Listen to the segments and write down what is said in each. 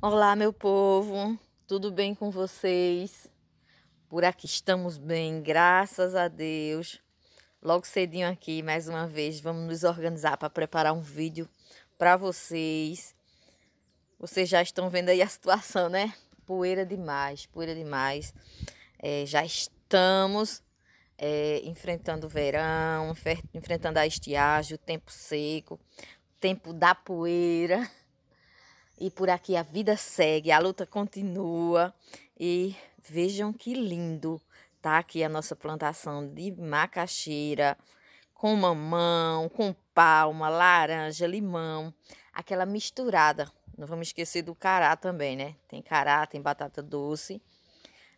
Olá, meu povo, tudo bem com vocês? Por aqui estamos bem, graças a Deus. Logo cedinho aqui, mais uma vez, vamos nos organizar para preparar um vídeo para vocês. Vocês já estão vendo aí a situação, né? Poeira demais, poeira demais. É, já estamos é, enfrentando o verão, enfrentando a estiagem, o tempo seco, tempo da poeira. E por aqui a vida segue, a luta continua. E vejam que lindo tá aqui a nossa plantação de macaxeira com mamão, com palma, laranja, limão, aquela misturada. Não vamos esquecer do cará também, né? Tem cará, tem batata doce.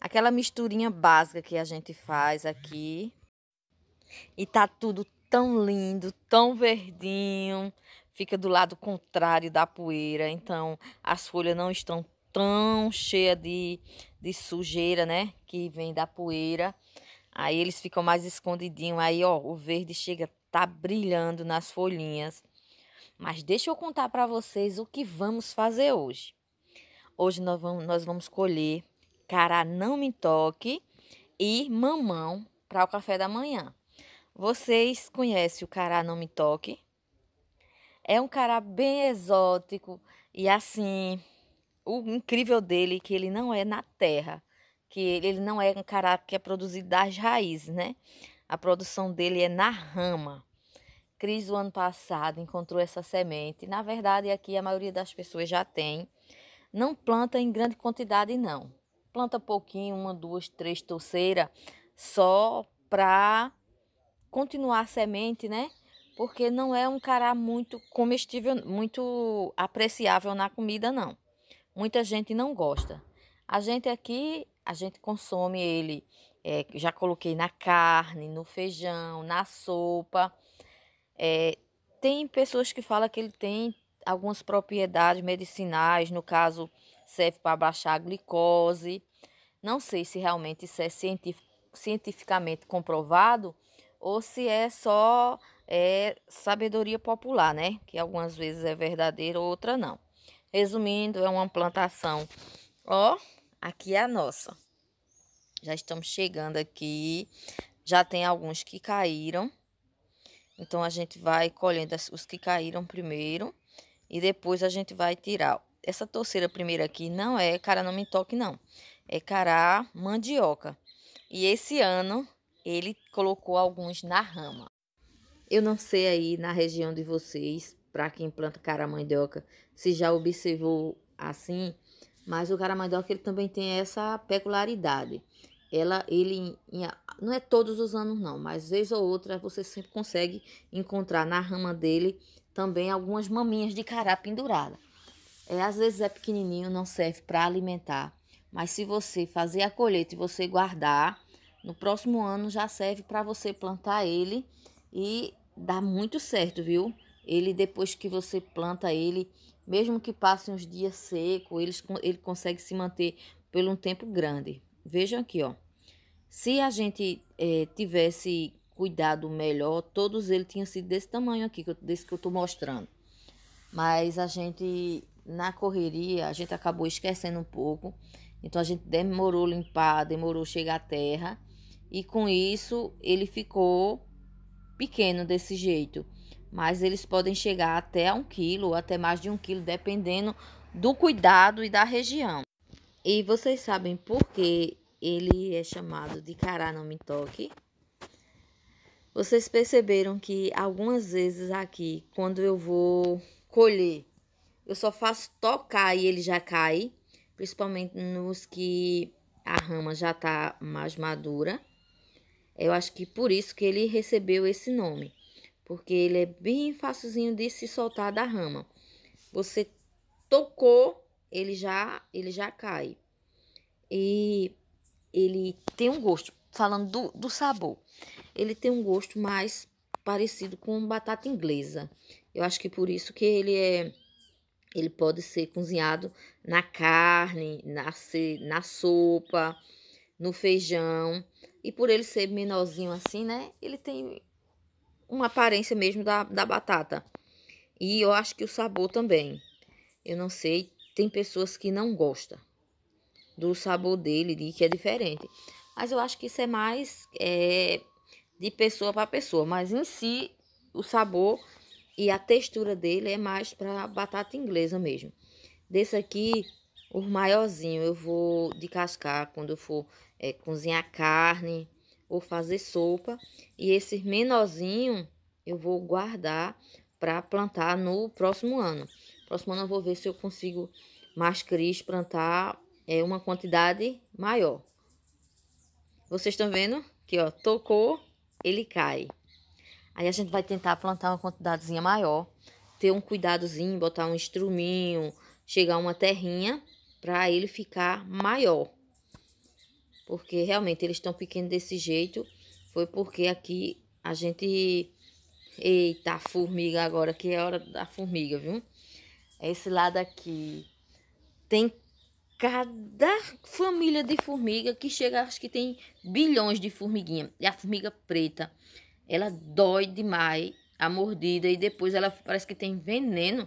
Aquela misturinha básica que a gente faz aqui. E tá tudo tão lindo, tão verdinho fica do lado contrário da poeira, então as folhas não estão tão cheias de, de sujeira, né? Que vem da poeira. Aí eles ficam mais escondidinhos. Aí, ó, o verde chega, tá brilhando nas folhinhas. Mas deixa eu contar para vocês o que vamos fazer hoje. Hoje nós vamos, nós vamos colher cará não me toque e mamão para o café da manhã. Vocês conhecem o cará não me toque? É um cara bem exótico e assim, o incrível dele é que ele não é na terra, que ele não é um cara que é produzido das raízes, né? A produção dele é na rama. Cris, o ano passado, encontrou essa semente. Na verdade, aqui a maioria das pessoas já tem. Não planta em grande quantidade, não. Planta pouquinho, uma, duas, três torceiras, só para continuar a semente, né? porque não é um cará muito comestível, muito apreciável na comida, não. Muita gente não gosta. A gente aqui, a gente consome ele, é, já coloquei na carne, no feijão, na sopa. É, tem pessoas que falam que ele tem algumas propriedades medicinais, no caso, serve para baixar a glicose. Não sei se realmente isso é cientificamente comprovado ou se é só é sabedoria popular, né? Que algumas vezes é verdadeira, outra não. Resumindo, é uma plantação. Ó, aqui é a nossa. Já estamos chegando aqui. Já tem alguns que caíram. Então, a gente vai colhendo os que caíram primeiro. E depois a gente vai tirar. Essa torceira primeira aqui não é cara não me toque, não. É cará mandioca. E esse ano ele colocou alguns na rama. Eu não sei aí na região de vocês, para quem planta caramandioca, se já observou assim, mas o caramandioca ele também tem essa peculiaridade. Ela, ele, não é todos os anos não, mas vez ou outra você sempre consegue encontrar na rama dele também algumas maminhas de cará pendurada. É, às vezes é pequenininho, não serve para alimentar, mas se você fazer a colheita e você guardar, no próximo ano já serve para você plantar ele e dá muito certo, viu? Ele depois que você planta ele, mesmo que passem uns dias seco, ele, ele consegue se manter por um tempo grande. Vejam aqui, ó. Se a gente é, tivesse cuidado melhor, todos eles tinham sido desse tamanho aqui, desse que eu tô mostrando. Mas a gente, na correria, a gente acabou esquecendo um pouco. Então a gente demorou limpar, demorou chegar à terra. E com isso ele ficou pequeno desse jeito, mas eles podem chegar até um quilo ou até mais de um quilo, dependendo do cuidado e da região. E vocês sabem por que ele é chamado de cará não me toque? Vocês perceberam que algumas vezes aqui, quando eu vou colher, eu só faço tocar e ele já cai, principalmente nos que a rama já tá mais madura. Eu acho que por isso que ele recebeu esse nome, porque ele é bem facilzinho de se soltar da rama. Você tocou, ele já, ele já cai. E ele tem um gosto, falando do, do sabor, ele tem um gosto mais parecido com batata inglesa. Eu acho que por isso que ele é ele pode ser cozinhado na carne, na, na sopa, no feijão. E por ele ser menorzinho assim, né? Ele tem uma aparência mesmo da, da batata. E eu acho que o sabor também. Eu não sei, tem pessoas que não gostam do sabor dele, de que é diferente. Mas eu acho que isso é mais é, de pessoa para pessoa. Mas em si, o sabor e a textura dele é mais para batata inglesa mesmo. Desse aqui, o maiorzinho, eu vou descascar quando eu for é, cozinhar carne ou fazer sopa. E esses menorzinhos eu vou guardar para plantar no próximo ano. Próximo ano eu vou ver se eu consigo mais cris plantar é, uma quantidade maior. Vocês estão vendo que ó, tocou, ele cai. Aí a gente vai tentar plantar uma quantidadezinha maior, ter um cuidadozinho, botar um estruminho, chegar uma terrinha para ele ficar maior porque realmente eles estão pequenos desse jeito, foi porque aqui a gente... Eita, formiga agora, que é hora da formiga, viu? Esse lado aqui tem cada família de formiga que chega, acho que tem bilhões de formiguinha. E a formiga preta, ela dói demais a mordida e depois ela parece que tem veneno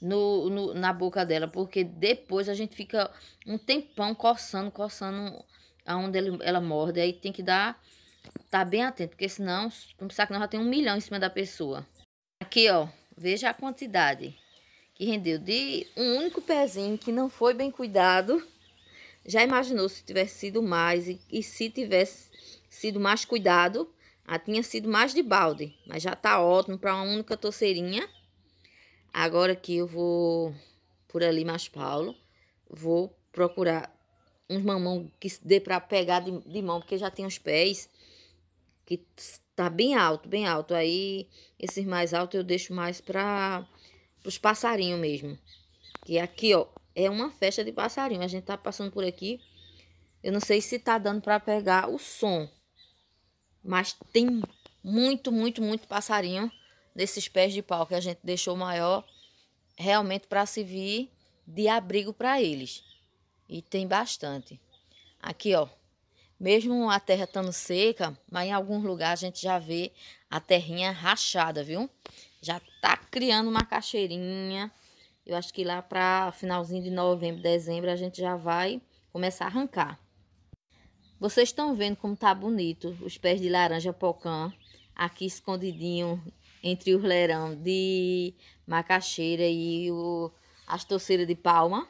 no, no, na boca dela, porque depois a gente fica um tempão coçando, coçando aonde ele, ela morde, aí tem que dar, tá bem atento, porque senão, como sabe que já tem um milhão em cima da pessoa. Aqui, ó, veja a quantidade que rendeu de um único pezinho que não foi bem cuidado. Já imaginou se tivesse sido mais e, e se tivesse sido mais cuidado, ah, tinha sido mais de balde, mas já tá ótimo para uma única torceirinha. Agora que eu vou por ali mais Paulo, vou procurar uns mamão que dê para pegar de, de, mão, porque já tem os pés que tá bem alto, bem alto. Aí esses mais altos eu deixo mais para os passarinhos mesmo. Que aqui, ó, é uma festa de passarinho. A gente tá passando por aqui. Eu não sei se tá dando para pegar o som, mas tem muito, muito, muito passarinho desses pés de pau que a gente deixou maior, realmente para servir de abrigo para eles. E tem bastante. Aqui, ó, mesmo a terra estando seca, mas em alguns lugares a gente já vê a terrinha rachada, viu? Já tá criando uma caixeirinha. Eu acho que lá para finalzinho de novembro, dezembro, a gente já vai começar a arrancar. Vocês estão vendo como tá bonito os pés de laranja pocã aqui escondidinho entre o leirão de macaxeira e o, as torceiras de palma.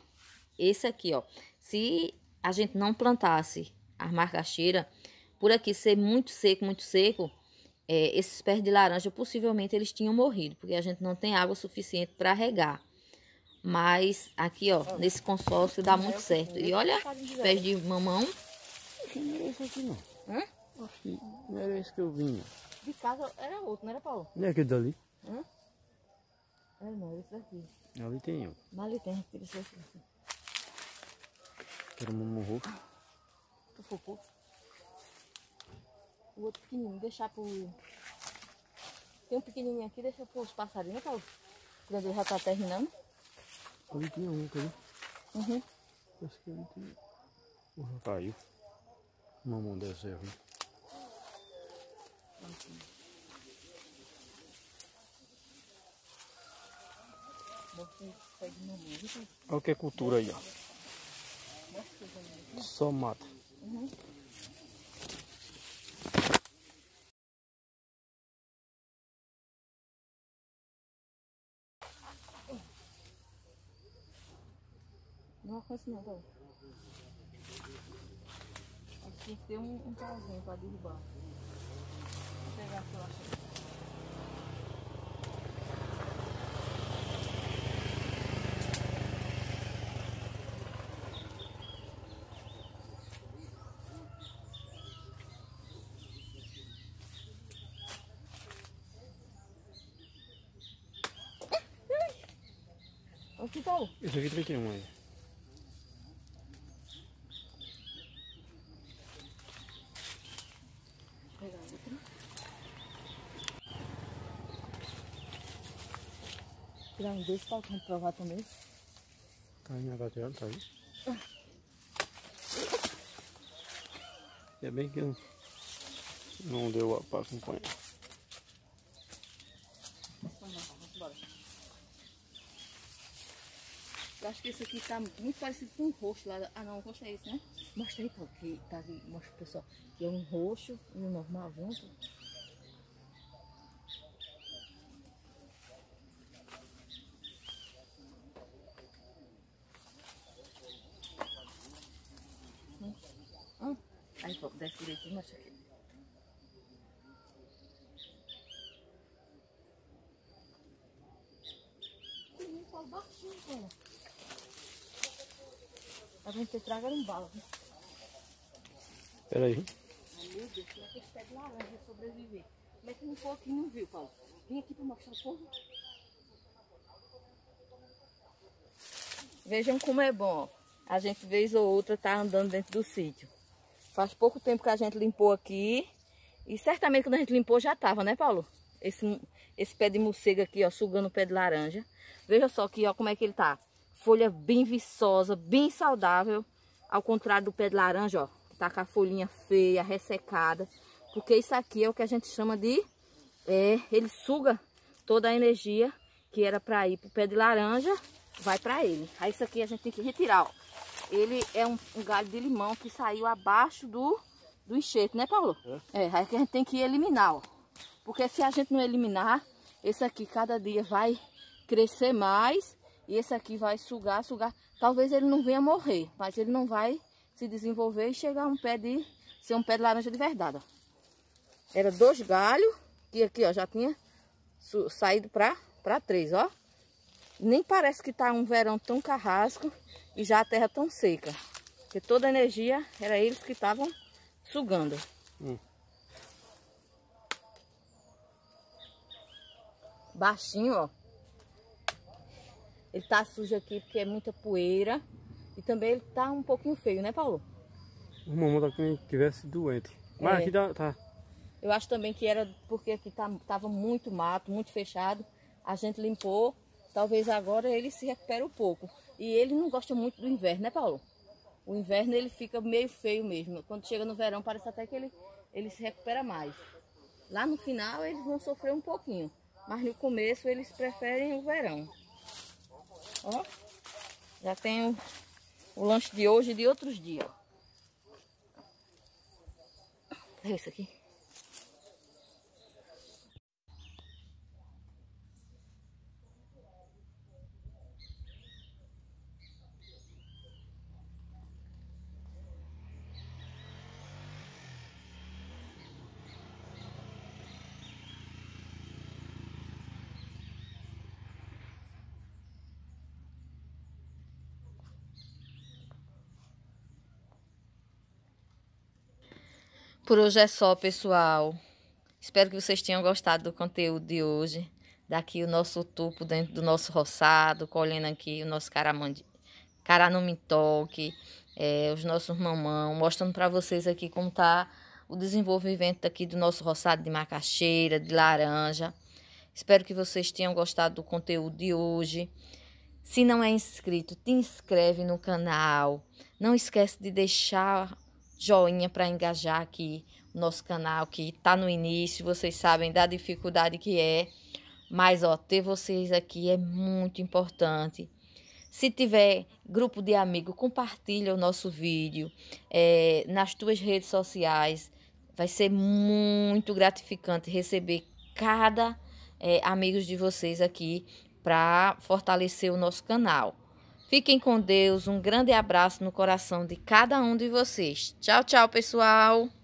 Esse aqui, ó. Se a gente não plantasse as macaxeiras, por aqui ser muito seco, muito seco, é, esses pés de laranja possivelmente eles tinham morrido, porque a gente não tem água suficiente para regar. Mas aqui, ó, nesse consórcio dá muito certo. E olha pés de mamão. Não aqui não. Hã? Hum? Acho que não era esse que eu vinha. De casa era outro, não era Paulo? Não é aquele dali? Hã? é não, era esse daqui. Ali tem um Mas ali tem, aquele esse aqui. Aquele mundo morreu. Tu focou? O outro pequenininho, deixar pro... Tem um pequenininho aqui, deixa pros passarinhos, né, Paulo? Quando ele já tá terminando. Ali tinha um, cadê? Uhum. Acho que ali tinha... Caiu. Uma mão dessa é ruim cantinho. Olha que cultura aí, ó. Só mata. Uhum. Não alcança não, tem um, um pauzinho para derrubar pegar a flacha. que tá. Isso aqui também tem um aí. um se está gente provar também. Tá aí, rapaziada, tá, tá aí. Ainda é bem que não, não deu para acompanhar. Eu acho que esse aqui tá muito parecido com um roxo lá. Ah não, o roxo é esse, né? Mostra aí, porque que tá aqui, mostra pro pessoal. Que é um roxo e um normal vamos A gente traga um bala. Peraí. Meu Deus, que esse pé de laranja sobreviver? Como é que não foi aqui não viu, Paulo? Vem aqui mostrar o povo. Vejam como é bom. A gente, vez ou outra, tá andando dentro do sítio. Faz pouco tempo que a gente limpou aqui. E certamente quando a gente limpou já tava, né, Paulo? Esse, esse pé de morcego aqui, ó, sugando o pé de laranja. Veja só aqui, ó, como é que ele tá. Folha bem viçosa, bem saudável. Ao contrário do pé de laranja, ó. Tá com a folhinha feia, ressecada. Porque isso aqui é o que a gente chama de... É, ele suga toda a energia que era para ir pro pé de laranja, vai para ele. Aí isso aqui a gente tem que retirar, ó. Ele é um, um galho de limão que saiu abaixo do, do enxerto, né, Paulo? É. é, aí que a gente tem que eliminar, ó. Porque se a gente não eliminar, esse aqui cada dia vai crescer mais e esse aqui vai sugar, sugar. Talvez ele não venha morrer, mas ele não vai se desenvolver e chegar a um pé de... ser um pé de laranja de verdade, ó. Era dois galhos e aqui, ó, já tinha saído pra, pra três, ó. Nem parece que tá um verão tão carrasco e já a terra tão seca. Porque toda a energia era eles que estavam sugando. Hum. baixinho, ó. Ele tá sujo aqui porque é muita poeira. E também ele tá um pouquinho feio, né, Paulo? O mamão tá como se estivesse doente. Mas é. aqui tá, tá, Eu acho também que era porque aqui tá, tava muito mato, muito fechado. A gente limpou. Talvez agora ele se recupere um pouco. E ele não gosta muito do inverno, né, Paulo? O inverno ele fica meio feio mesmo. Quando chega no verão, parece até que ele, ele se recupera mais. Lá no final eles vão sofrer um pouquinho. Mas no começo eles preferem o verão. Ó, já tem o, o lanche de hoje e de outros dias. É isso aqui. Por hoje é só, pessoal. Espero que vocês tenham gostado do conteúdo de hoje. Daqui o nosso tupo dentro do nosso roçado, colhendo aqui o nosso caramandi, me é, eh, os nossos mamão, mostrando para vocês aqui como tá o desenvolvimento aqui do nosso roçado de macaxeira, de laranja. Espero que vocês tenham gostado do conteúdo de hoje. Se não é inscrito, te inscreve no canal. Não esquece de deixar joinha para engajar aqui o nosso canal que está no início, vocês sabem da dificuldade que é. Mas ó, ter vocês aqui é muito importante. Se tiver grupo de amigo, compartilha o nosso vídeo é, nas tuas redes sociais. Vai ser muito gratificante receber cada é, amigos de vocês aqui para fortalecer o nosso canal. Fiquem com Deus. Um grande abraço no coração de cada um de vocês. Tchau, tchau, pessoal.